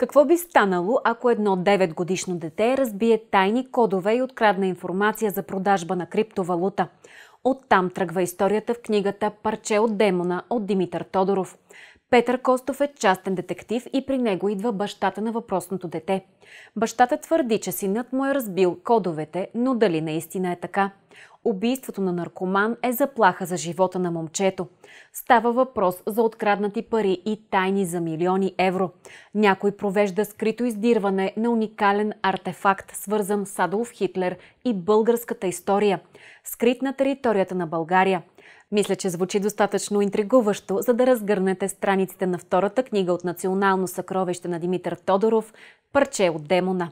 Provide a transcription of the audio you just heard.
Какво би станало, ако едно 9-годишно дете разбие тайни кодове и открадна информация за продажба на криптовалута? Оттам тръгва историята в книгата «Парче от демона» от Димитър Тодоров – Петър Костов е частен детектив и при него идва бащата на въпросното дете. Бащата твърди, че синът му е разбил кодовете, но дали наистина е така? Убийството на наркоман е заплаха за живота на момчето. Става въпрос за откраднати пари и тайни за милиони евро. Някой провежда скрито издирване на уникален артефакт, свързан с Адолф Хитлер и българската история, скрит на територията на България. Мисля, че звучи достатъчно интригуващо, за да разгърнете страниците на втората книга от Национално съкровище на Димитър Тодоров – Парче от демона.